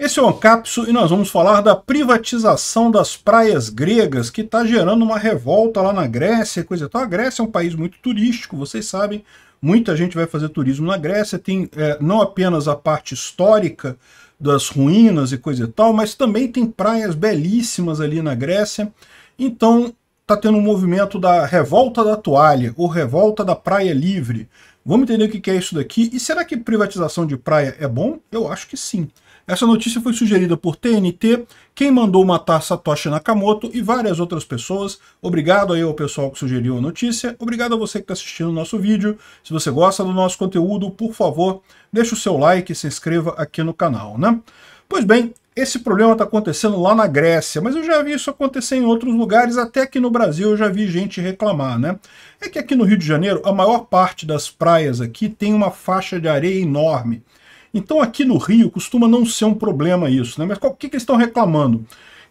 Esse é o Ancapso e nós vamos falar da privatização das praias gregas, que está gerando uma revolta lá na Grécia, coisa e tal. A Grécia é um país muito turístico, vocês sabem, muita gente vai fazer turismo na Grécia, tem é, não apenas a parte histórica das ruínas e coisa e tal, mas também tem praias belíssimas ali na Grécia. Então, está tendo um movimento da revolta da toalha, ou revolta da praia livre. Vamos entender o que é isso daqui. E será que privatização de praia é bom? Eu acho que sim. Essa notícia foi sugerida por TNT, quem mandou matar Satoshi Nakamoto e várias outras pessoas. Obrigado aí ao pessoal que sugeriu a notícia. Obrigado a você que está assistindo o nosso vídeo. Se você gosta do nosso conteúdo, por favor, deixe o seu like e se inscreva aqui no canal, né? Pois bem, esse problema está acontecendo lá na Grécia, mas eu já vi isso acontecer em outros lugares, até aqui no Brasil eu já vi gente reclamar, né? É que aqui no Rio de Janeiro, a maior parte das praias aqui tem uma faixa de areia enorme. Então aqui no Rio costuma não ser um problema isso, né? Mas o que, que eles estão reclamando?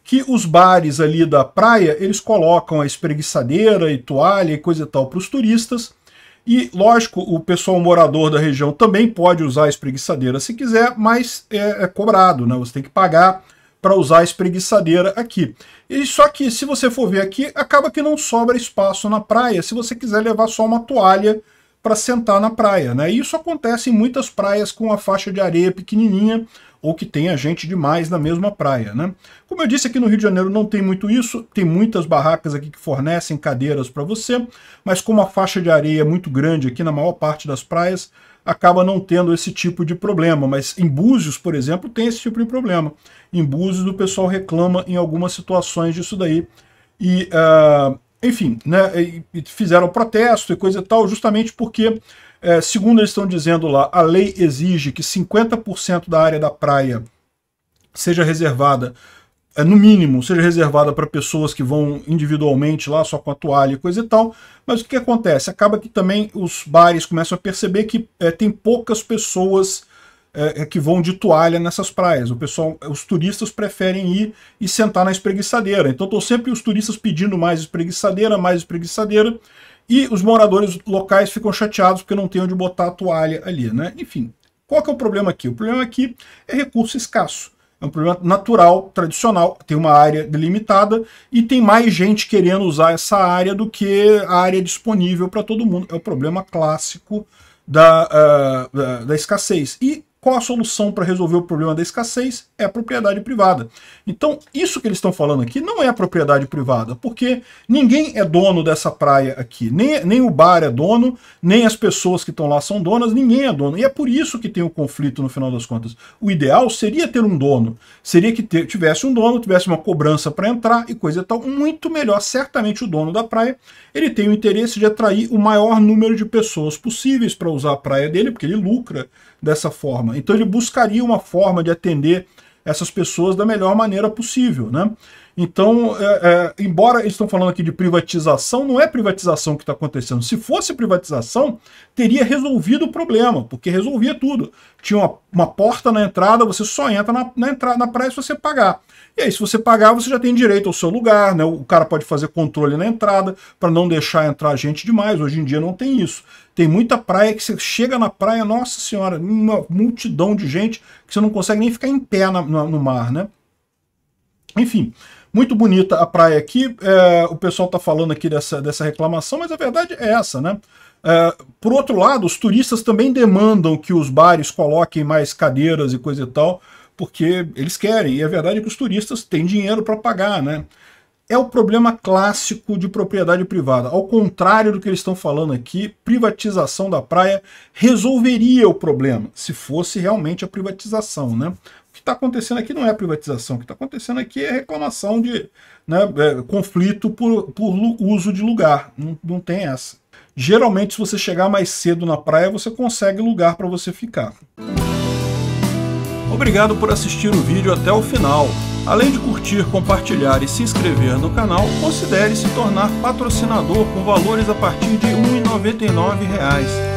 Que os bares ali da praia, eles colocam a espreguiçadeira e toalha e coisa e tal para os turistas, e, lógico, o pessoal morador da região também pode usar a espreguiçadeira se quiser, mas é, é cobrado, né? Você tem que pagar para usar a espreguiçadeira aqui. E só que se você for ver aqui, acaba que não sobra espaço na praia se você quiser levar só uma toalha para sentar na praia. Né? E isso acontece em muitas praias com a faixa de areia pequenininha ou que tenha gente demais na mesma praia. Né? Como eu disse, aqui no Rio de Janeiro não tem muito isso, tem muitas barracas aqui que fornecem cadeiras para você, mas como a faixa de areia é muito grande aqui na maior parte das praias, acaba não tendo esse tipo de problema, mas em Búzios, por exemplo, tem esse tipo de problema. Em Búzios o pessoal reclama em algumas situações disso daí, e uh, enfim, né, e, e fizeram protesto e coisa e tal, justamente porque, é, segundo eles estão dizendo lá, a lei exige que 50% da área da praia seja reservada, é, no mínimo, seja reservada para pessoas que vão individualmente lá só com a toalha e coisa e tal. Mas o que acontece? Acaba que também os bares começam a perceber que é, tem poucas pessoas é, é, que vão de toalha nessas praias. O pessoal, os turistas preferem ir e sentar na espreguiçadeira. Então estão sempre os turistas pedindo mais espreguiçadeira, mais espreguiçadeira, e os moradores locais ficam chateados porque não tem onde botar a toalha ali, né? Enfim, qual que é o problema aqui? O problema aqui é recurso escasso. É um problema natural, tradicional, tem uma área delimitada e tem mais gente querendo usar essa área do que a área disponível para todo mundo. É o problema clássico da, uh, da, da, escassez. E qual a solução para resolver o problema da escassez? É a propriedade privada. Então, isso que eles estão falando aqui não é a propriedade privada, porque ninguém é dono dessa praia aqui. Nem, nem o bar é dono, nem as pessoas que estão lá são donas, ninguém é dono. E é por isso que tem o um conflito no final das contas. O ideal seria ter um dono. Seria que ter, tivesse um dono, tivesse uma cobrança para entrar e coisa e tal. Muito melhor, certamente, o dono da praia. Ele tem o interesse de atrair o maior número de pessoas possíveis para usar a praia dele, porque ele lucra dessa forma. Então ele buscaria uma forma de atender essas pessoas da melhor maneira possível, né? Então, é, é, embora eles estão falando aqui de privatização, não é privatização que está acontecendo. Se fosse privatização, teria resolvido o problema, porque resolvia tudo. Tinha uma, uma porta na entrada, você só entra na, na entrada na praia se você pagar. E aí, se você pagar, você já tem direito ao seu lugar, né? O cara pode fazer controle na entrada para não deixar entrar gente demais. Hoje em dia não tem isso. Tem muita praia que você chega na praia, nossa senhora, uma multidão de gente que você não consegue nem ficar em pé na, na, no mar, né? Enfim, muito bonita a praia aqui. É, o pessoal está falando aqui dessa, dessa reclamação, mas a verdade é essa, né? É, por outro lado, os turistas também demandam que os bares coloquem mais cadeiras e coisa e tal, porque eles querem. E a verdade é que os turistas têm dinheiro para pagar, né? É o problema clássico de propriedade privada. Ao contrário do que eles estão falando aqui, privatização da praia resolveria o problema, se fosse realmente a privatização, né? está acontecendo aqui não é privatização, o que está acontecendo aqui é reclamação de né, é, conflito por, por, uso de lugar. Não, não tem essa. Geralmente, se você chegar mais cedo na praia, você consegue lugar para você ficar. Obrigado por assistir o vídeo até o final. Além de curtir, compartilhar e se inscrever no canal, considere se tornar patrocinador com valores a partir de R$ 1,99